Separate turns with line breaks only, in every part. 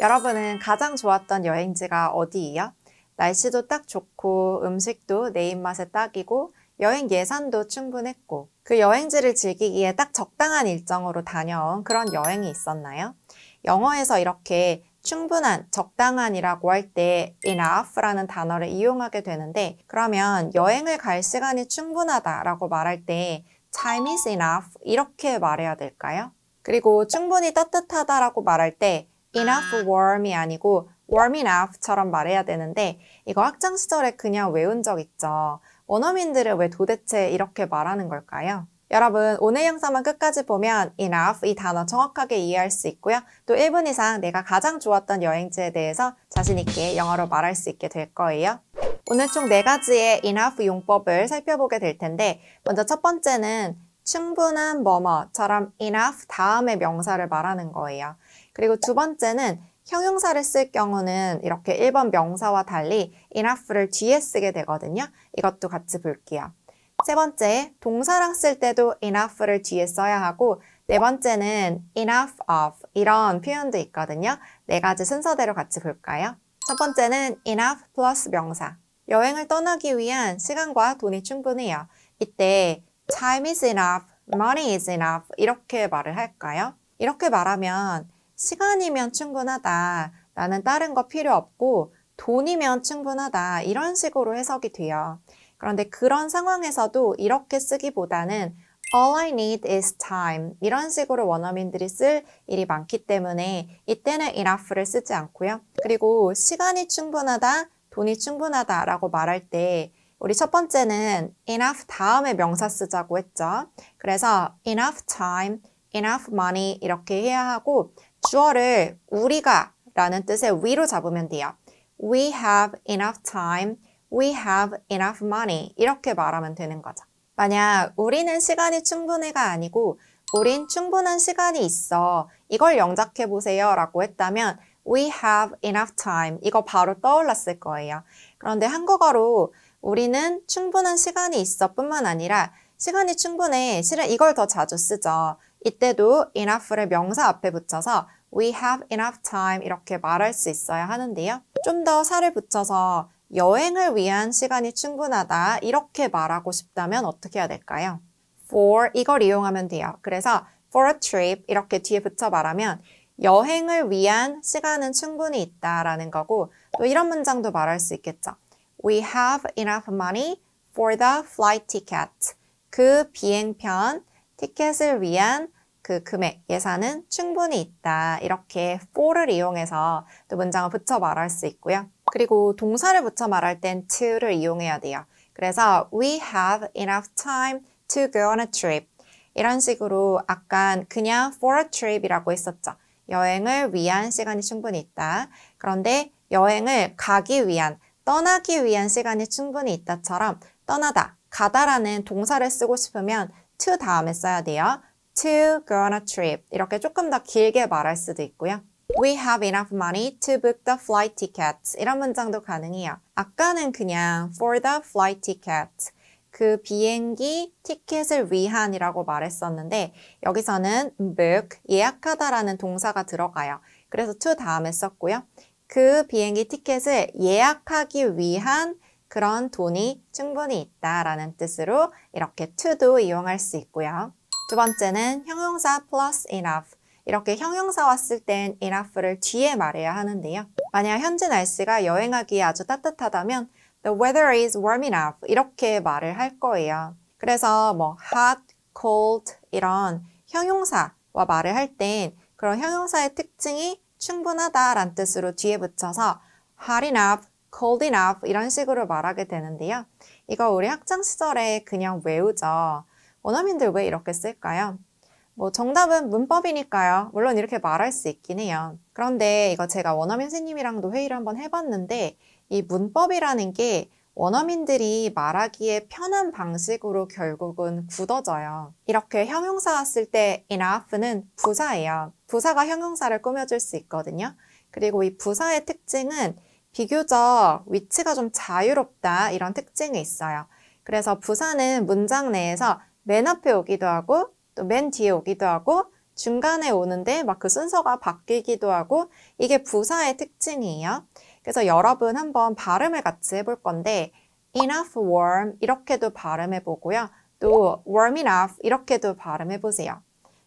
여러분은 가장 좋았던 여행지가 어디예요? 날씨도 딱 좋고 음식도 내 입맛에 딱이고 여행 예산도 충분했고 그 여행지를 즐기기에 딱 적당한 일정으로 다녀온 그런 여행이 있었나요? 영어에서 이렇게 충분한, 적당한이라고 할 때 enough라는 단어를 이용하게 되는데 그러면 여행을 갈 시간이 충분하다라고 말할 때 time is enough 이렇게 말해야 될까요? 그리고 충분히 따뜻하다라고 말할 때 enough 아. warm이 아니고 warm enough처럼 말해야 되는데 이거 학창 시절에 그냥 외운 적 있죠. 원어민들은 왜 도대체 이렇게 말하는 걸까요? 여러분 오늘 영상만 끝까지 보면 enough 이 단어 정확하게 이해할 수 있고요. 또 1분 이상 내가 가장 좋았던 여행지에 대해서 자신 있게 영어로 말할 수 있게 될 거예요. 오늘 총 4가지의 enough 용법을 살펴보게 될 텐데 먼저 첫 번째는 충분한 뭐뭐처럼 enough 다음에 명사를 말하는 거예요. 그리고 두 번째는 형용사를 쓸 경우는 이렇게 1번 명사와 달리 enough를 뒤에 쓰게 되거든요. 이것도 같이 볼게요. 세 번째, 동사랑 쓸 때도 enough를 뒤에 써야 하고 네 번째는 enough of 이런 표현도 있거든요. 네 가지 순서대로 같이 볼까요? 첫 번째는 enough plus 명사. 여행을 떠나기 위한 시간과 돈이 충분해요. 이때 Time is enough, money is enough 이렇게 말을 할까요? 이렇게 말하면 시간이면 충분하다, 나는 다른 거 필요 없고 돈이면 충분하다 이런 식으로 해석이 돼요. 그런데 그런 상황에서도 이렇게 쓰기보다는 All I need is time 이런 식으로 원어민들이 쓸 일이 많기 때문에 이때는 enough를 쓰지 않고요. 그리고 시간이 충분하다, 돈이 충분하다 라고 말할 때 우리 첫 번째는 enough 다음에 명사 쓰자고 했죠. 그래서 enough time, enough money 이렇게 해야 하고 주어를 우리가 라는 뜻의 we로 잡으면 돼요. We have enough time, we have enough money 이렇게 말하면 되는 거죠. 만약 우리는 시간이 충분해가 아니고 우린 충분한 시간이 있어 이걸 영작해 보세요 라고 했다면 we have enough time 이거 바로 떠올랐을 거예요. 그런데 한국어로 우리는 충분한 시간이 있어 뿐만 아니라 시간이 충분해. 실은 이걸 더 자주 쓰죠. 이때도 enough를 명사 앞에 붙여서 we have enough time 이렇게 말할 수 있어야 하는데요. 좀 더 살을 붙여서 여행을 위한 시간이 충분하다 이렇게 말하고 싶다면 어떻게 해야 될까요? for 이걸 이용하면 돼요. 그래서 for a trip 이렇게 뒤에 붙여 말하면 여행을 위한 시간은 충분히 있다라는 거고 또 이런 문장도 말할 수 있겠죠. We have enough money for the flight ticket. 그 비행편 티켓을 위한 그 금액, 예산은 충분히 있다. 이렇게 for를 이용해서 또 문장을 붙여 말할 수 있고요. 그리고 동사를 붙여 말할 땐 to를 이용해야 돼요. 그래서 we have enough time to go on a trip. 이런 식으로 아깐 그냥 for a trip이라고 했었죠. 여행을 위한 시간이 충분히 있다. 그런데 여행을 가기 위한 떠나기 위한 시간이 충분히 있다처럼 떠나다, 가다라는 동사를 쓰고 싶으면 to 다음에 써야 돼요. to go on a trip 이렇게 조금 더 길게 말할 수도 있고요. We have enough money to book the flight tickets. 이런 문장도 가능해요. 아까는 그냥 for the flight tickets. 그 비행기 티켓을 위한이라고 말했었는데 여기서는 book, 예약하다라는 동사가 들어가요. 그래서 to 다음에 썼고요. 그 비행기 티켓을 예약하기 위한 그런 돈이 충분히 있다라는 뜻으로 이렇게 to도 이용할 수 있고요. 두 번째는 형용사 plus enough. 이렇게 형용사 왔을 땐 enough를 뒤에 말해야 하는데요. 만약 현지 날씨가 여행하기 아주 따뜻하다면 the weather is warm enough 이렇게 말을 할 거예요. 그래서 뭐 hot, cold 이런 형용사와 말을 할 땐 그런 형용사의 특징이 충분하다란 뜻으로 뒤에 붙여서 hot enough, cold enough 이런 식으로 말하게 되는데요. 이거 우리 학창 시절에 그냥 외우죠. 원어민들 왜 이렇게 쓸까요? 뭐 정답은 문법이니까요. 물론 이렇게 말할 수 있긴 해요. 그런데 이거 제가 원어민 선생님이랑도 회의를 한번 해봤는데 이 문법이라는 게 원어민들이 말하기에 편한 방식으로 결국은 굳어져요. 이렇게 형용사 왔을 때 enough는 부사예요. 부사가 형용사를 꾸며줄 수 있거든요. 그리고 이 부사의 특징은 비교적 위치가 좀 자유롭다 이런 특징이 있어요. 그래서 부사는 문장 내에서 맨 앞에 오기도 하고 또 맨 뒤에 오기도 하고 중간에 오는데 막 그 순서가 바뀌기도 하고 이게 부사의 특징이에요. 그래서 여러분 한번 발음을 같이 해볼 건데 enough warm 이렇게도 발음해 보고요. 또 warm enough 이렇게도 발음해 보세요.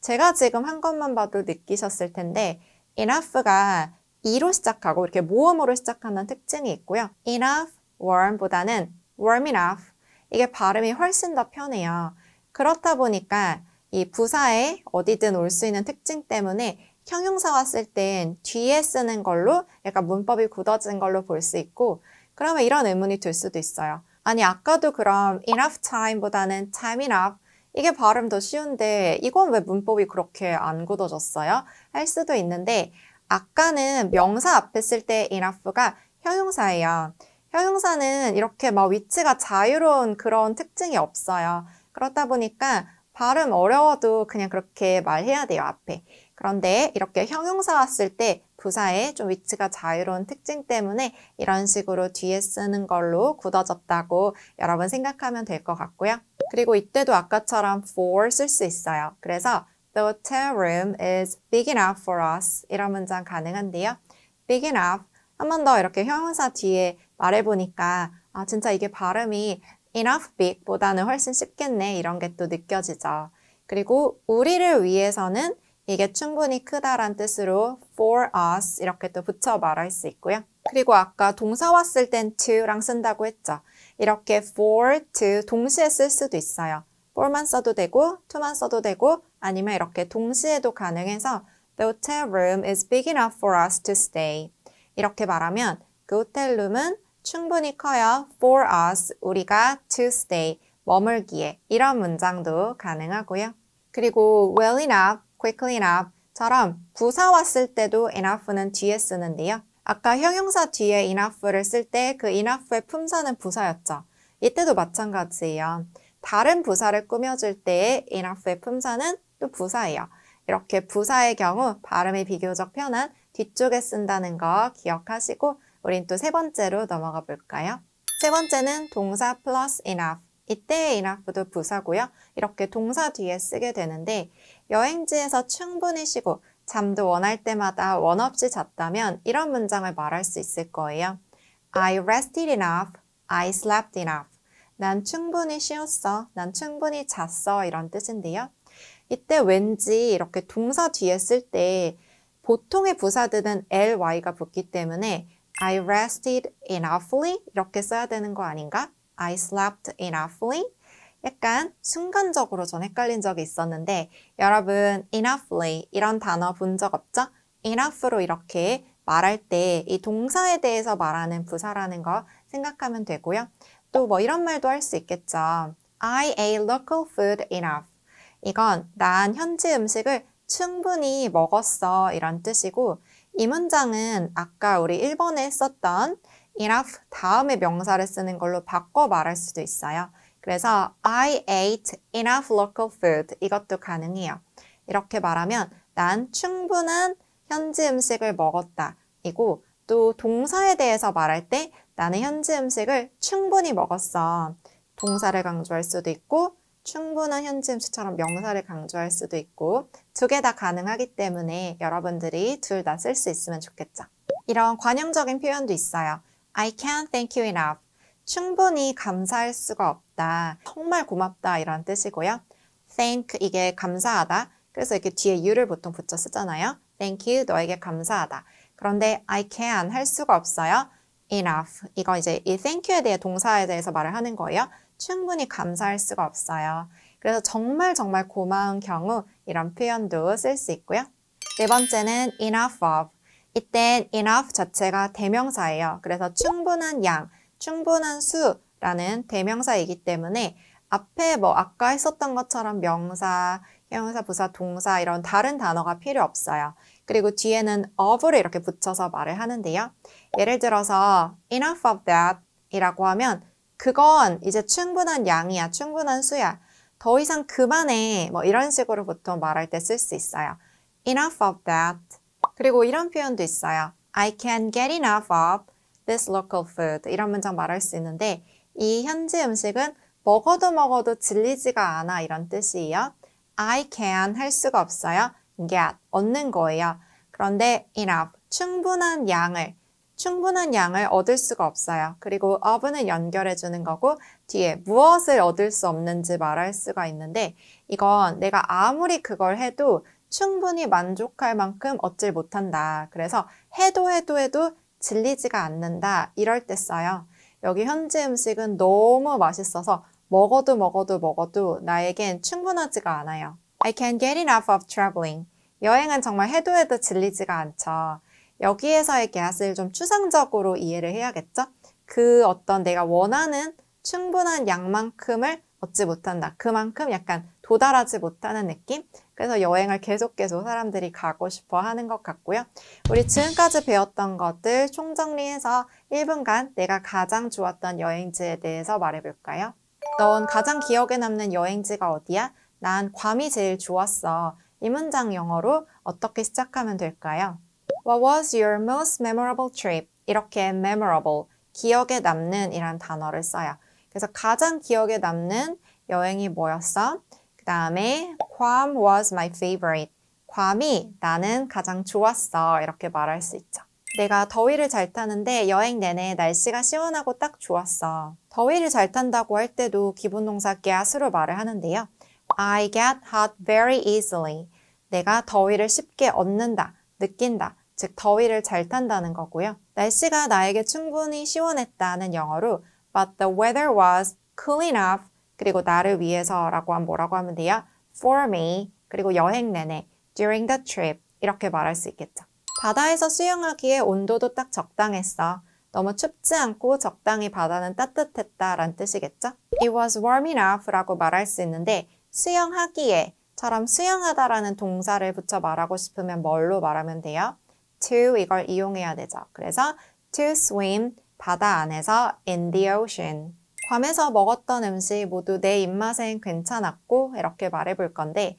제가 지금 한 것만 봐도 느끼셨을 텐데 enough가 이로 시작하고 이렇게 모음으로 시작하는 특징이 있고요. enough, warm보다는 warm enough 이게 발음이 훨씬 더 편해요. 그렇다 보니까 이 부사에 어디든 올 수 있는 특징 때문에 형용사 왔을 땐 뒤에 쓰는 걸로 약간 문법이 굳어진 걸로 볼 수 있고 그러면 이런 의문이 들 수도 있어요. 아니 아까도 그럼 enough time보다는 time enough 이게 발음 도 쉬운데 이건 왜 문법이 그렇게 안 굳어졌어요? 할 수도 있는데 아까는 명사 앞에 쓸 때 enough가 형용사예요. 형용사는 이렇게 막 위치가 자유로운 그런 특징이 없어요. 그렇다 보니까 발음 어려워도 그냥 그렇게 말해야 돼요, 앞에. 그런데 이렇게 형용사 왔을 때 부사의 좀 위치가 자유로운 특징 때문에 이런 식으로 뒤에 쓰는 걸로 굳어졌다고 여러분 생각하면 될 것 같고요. 그리고 이때도 아까처럼 for 쓸 수 있어요. 그래서 The hotel room is big enough for us 이런 문장 가능한데요. big enough 한 번 더 이렇게 형용사 뒤에 말해보니까 아 진짜 이게 발음이 e n o u g h b i g 보다는 훨씬 쉽겠네 이런 게 또 느껴지죠. 그리고 우리를 위해서는 이게 충분히 크다란 뜻으로 for us 이렇게 또 붙여 말할 수 있고요. 그리고 아까 동사 왔을 땐 to랑 쓴다고 했죠. 이렇게 for, to 동시에 쓸 수도 있어요. for만 써도 되고 to만 써도 되고 아니면 이렇게 동시에도 가능해서 The hotel room is big enough for us to stay. 이렇게 말하면 그 호텔룸은 충분히 커요. for us, 우리가 to stay, 머물기에 이런 문장도 가능하고요. 그리고 well enough, quickly enough처럼 부사 왔을 때도 enough는 뒤에 쓰는데요. 아까 형용사 뒤에 enough를 쓸 때 그 enough의 품사는 부사였죠. 이때도 마찬가지예요. 다른 부사를 꾸며줄 때의 enough의 품사는 또 부사예요. 이렇게 부사의 경우 발음이 비교적 편한 뒤쪽에 쓴다는 거 기억하시고 우린 또 세 번째로 넘어가 볼까요? 세 번째는 동사 플러스 s enough. 이때의 enough도 부사고요. 이렇게 동사 뒤에 쓰게 되는데 여행지에서 충분히 쉬고 잠도 원할 때마다 원 없이 잤다면 이런 문장을 말할 수 있을 거예요. I rested enough. I slept enough. 난 충분히 쉬었어. 난 충분히 잤어. 이런 뜻인데요. 이때 왠지 이렇게 동사 뒤에 쓸 때 보통의 부사들은 ly가 붙기 때문에 I rested enoughly 이렇게 써야 되는 거 아닌가? I slept enoughly 약간 순간적으로 전 헷갈린 적이 있었는데 여러분 enoughly 이런 단어 본 적 없죠? enough로 이렇게 말할 때 이 동사에 대해서 말하는 부사라는 거 생각하면 되고요. 또 뭐 이런 말도 할 수 있겠죠. I ate local food enough. 이건 난 현지 음식을 충분히 먹었어 이런 뜻이고 이 문장은 아까 우리 1번에 했었던 enough 다음의 명사를 쓰는 걸로 바꿔 말할 수도 있어요. 그래서 I ate enough local food 이것도 가능해요. 이렇게 말하면 난 충분한 현지 음식을 먹었다. 이고 또 동사에 대해서 말할 때 나는 현지 음식을 충분히 먹었어. 동사를 강조할 수도 있고 충분한 현지 음식처럼 명사를 강조할 수도 있고 두 개 다 가능하기 때문에 여러분들이 둘 다 쓸 수 있으면 좋겠죠. 이런 관용적인 표현도 있어요. I can't thank you enough. 충분히 감사할 수가 없다. 정말 고맙다 이런 뜻이고요. thank 이게 감사하다. 그래서 이렇게 뒤에 you를 보통 붙여 쓰잖아요. thank you 너에게 감사하다. 그런데 I can 할 수가 없어요. enough 이건 이제 이 thank you에 대해 동사에 대해서 말을 하는 거예요. 충분히 감사할 수가 없어요. 그래서 정말 정말 고마운 경우 이런 표현도 쓸 수 있고요. 네 번째는 enough of. 이땐 enough 자체가 대명사예요. 그래서 충분한 양, 충분한 수라는 대명사이기 때문에 앞에 뭐 아까 했었던 것처럼 명사, 형용사, 부사, 동사 이런 다른 단어가 필요 없어요. 그리고 뒤에는 of를 이렇게 붙여서 말을 하는데요. 예를 들어서 enough of that 이라고 하면 그건 이제 충분한 양이야, 충분한 수야. 더 이상 그만해. 뭐 이런 식으로 보통 말할 때 쓸 수 있어요. enough of that. 그리고 이런 표현도 있어요. I can get enough of this local food. 이런 문장 말할 수 있는데 이 현지 음식은 먹어도 먹어도 질리지가 않아 이런 뜻이에요. I can 할 수가 없어요. get 얻는 거예요. 그런데 enough 충분한 양을 충분한 양을 얻을 수가 없어요. 그리고 of는 연결해 주는 거고 뒤에 무엇을 얻을 수 없는지 말할 수가 있는데 이건 내가 아무리 그걸 해도 충분히 만족할 만큼 얻질 못한다. 그래서 해도 해도 해도 질리지가 않는다. 이럴 때 써요. 여기 현지 음식은 너무 맛있어서 먹어도 먹어도 먹어도 나에겐 충분하지가 않아요. I can't get enough of traveling. 여행은 정말 해도 해도 질리지가 않죠. 여기에서의 개앗을 좀 추상적으로 이해를 해야겠죠? 그 어떤 내가 원하는 충분한 양만큼을 얻지 못한다. 그만큼 약간 도달하지 못하는 느낌? 그래서 여행을 계속 계속 사람들이 가고 싶어 하는 것 같고요. 우리 지금까지 배웠던 것들 총정리해서 1분간 내가 가장 좋았던 여행지에 대해서 말해볼까요? 넌 가장 기억에 남는 여행지가 어디야? 난 괌이 제일 좋았어. 이 문장 영어로 어떻게 시작하면 될까요? What was your most memorable trip? 이렇게 memorable, 기억에 남는 이란 단어를 써요. 그래서 가장 기억에 남는 여행이 뭐였어? 그 다음에 괌 was my favorite. 괌이 나는 가장 좋았어. 이렇게 말할 수 있죠. 내가 더위를 잘 타는데 여행 내내 날씨가 시원하고 딱 좋았어. 더위를 잘 탄다고 할 때도 기본 동사 get으로 말을 하는데요. I get hot very easily. 내가 더위를 쉽게 얻는다, 느낀다. 즉 더위를 잘 탄다는 거고요. 날씨가 나에게 충분히 시원했다는 영어로 but the weather was cool enough 그리고 나를 위해서라고 하면 뭐라고 하면 돼요? for me 그리고 여행 내내 during the trip 이렇게 말할 수 있겠죠. 바다에서 수영하기에 온도도 딱 적당했어. 너무 춥지 않고 적당히 바다는 따뜻했다 라는 뜻이겠죠? It was warm enough 라고 말할 수 있는데 수영하기에 처럼 수영하다 라는 동사를 붙여 말하고 싶으면 뭘로 말하면 돼요? to 이걸 이용해야 되죠. 그래서 to swim 바다 안에서 in the ocean 괌에서 먹었던 음식 모두 내 입맛엔 괜찮았고 이렇게 말해볼 건데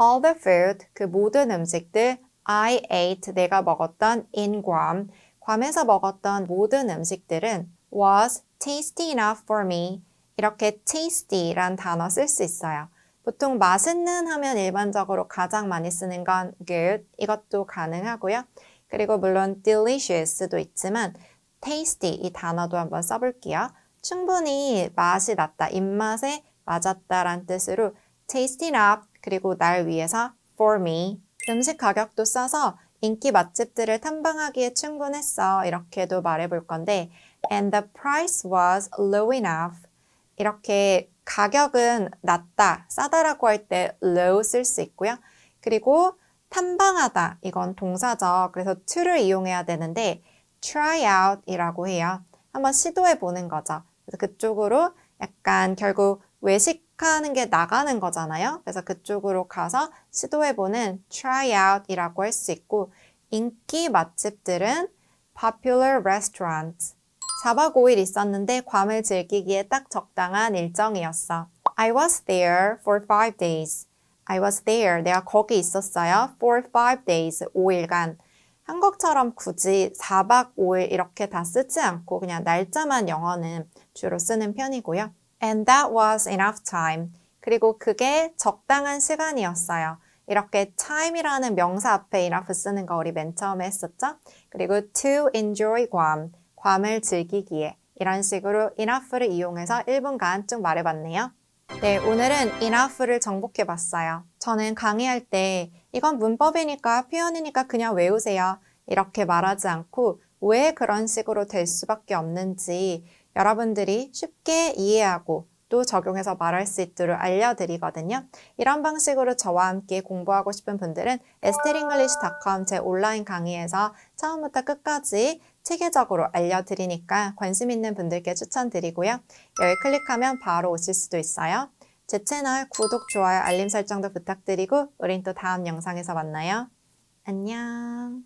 all the food 그 모든 음식들 I ate 내가 먹었던 in Guam 괌에서 먹었던 모든 음식들은 was tasty enough for me 이렇게 tasty란 단어 쓸 수 있어요. 보통 맛있는 하면 일반적으로 가장 많이 쓰는 건 good 이것도 가능하고요. 그리고 물론 delicious도 있지만 tasty 이 단어도 한번 써볼게요. 충분히 맛이 났다, 입맛에 맞았다란 뜻으로 tasty enough 그리고 날 위해서 for me 음식 가격도 싸서 인기 맛집들을 탐방하기에 충분했어 이렇게도 말해볼 건데 and the price was low enough 이렇게 가격은 낮다, 싸다라고 할 때 low 쓸 수 있고요. 그리고 탐방하다 이건 동사죠. 그래서 to를 이용해야 되는데 try out 이라고 해요. 한번 시도해 보는 거죠. 그래서 그쪽으로 약간 결국 외식하는 게 나가는 거잖아요. 그래서 그쪽으로 가서 시도해 보는 try out 이라고 할 수 있고 인기 맛집들은 popular restaurants 4박 5일 있었는데 괌을 즐기기에 딱 적당한 일정이었어. I was there for 5 days. I was there. 내가 거기 있었어요. for five days. 5일간. 한국처럼 굳이 4박 5일 이렇게 다 쓰지 않고 그냥 날짜만 영어는 주로 쓰는 편이고요. And that was enough time. 그리고 그게 적당한 시간이었어요. 이렇게 time이라는 명사 앞에 enough 쓰는 거 우리 맨 처음에 했었죠? 그리고 to enjoy Guam, 괌을 즐기기에 이런 식으로 enough를 이용해서 1분간 쭉 말해봤네요. 네, 오늘은 enough를 정복해봤어요. 저는 강의할 때 이건 문법이니까 표현이니까 그냥 외우세요. 이렇게 말하지 않고 왜 그런 식으로 될 수밖에 없는지 여러분들이 쉽게 이해하고 또 적용해서 말할 수 있도록 알려드리거든요. 이런 방식으로 저와 함께 공부하고 싶은 분들은 에스테링글리시닷컴 제 온라인 강의에서 처음부터 끝까지 체계적으로 알려드리니까 관심 있는 분들께 추천드리고요. 열 클릭하면 바로 오실 수도 있어요. 제 채널 구독, 좋아요, 알림 설정도 부탁드리고 우린 또 다음 영상에서 만나요. 안녕